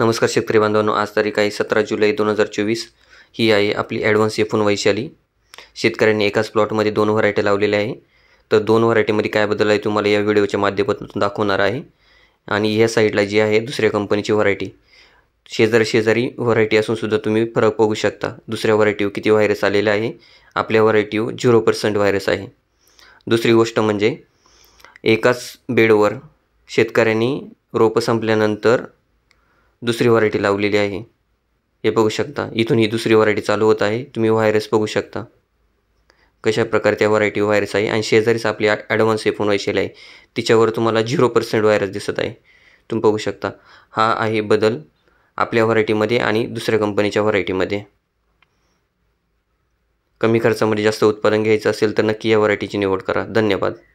नमस्कार शेतकरी बांधवांनो आज तारीख आहे सतरा जुलै दोन हजार चोवीस ही आहे आपली ॲडव्हान्स एफोन वैशाली शेतकऱ्यांनी एकाच प्लॉटमध्ये दोन व्हरायटी लावलेल्या आहे तर दोन व्हरायटीमध्ये काय बदल आहे तुम्हाला या व्हिडिओच्या माध्यमातून दाखवणार आहे आणि ह्या साईडला जी आहे दुसऱ्या कंपनीची व्हरायटी शेजारी शेजारी व्हरायटी असूनसुद्धा तुम्ही फरक बघू शकता दुसऱ्या व्हरायटीवर किती व्हायरस आलेला आहे आपल्या व्हरायटीवर झिरो पर्सेंट व्हायरस आहे दुसरी गोष्ट म्हणजे एकाच बेडवर शेतकऱ्यांनी रोपं संपल्यानंतर दुसरी व्हरायटी लावलेली आहे हे बघू शकता इथून ही दुसरी व्हरायटी चालू होत आहे तुम्ही व्हायरस बघू शकता कशा प्रकारच्या व्हरायटी व्हायरस आहे आणि शेजारीच आपली ॲडव्हान्स हे फोन वैशेल आहे तिच्यावर तुम्हाला झिरो पर्सेंट व्हायरस दिसत आहे तुम्ही बघू शकता हा आहे बदल आपल्या व्हरायटीमध्ये आणि दुसऱ्या कंपनीच्या व्हरायटीमध्ये कमी खर्चामध्ये जास्त उत्पादन घ्यायचं असेल तर नक्की या व्हरायटीची निवड करा धन्यवाद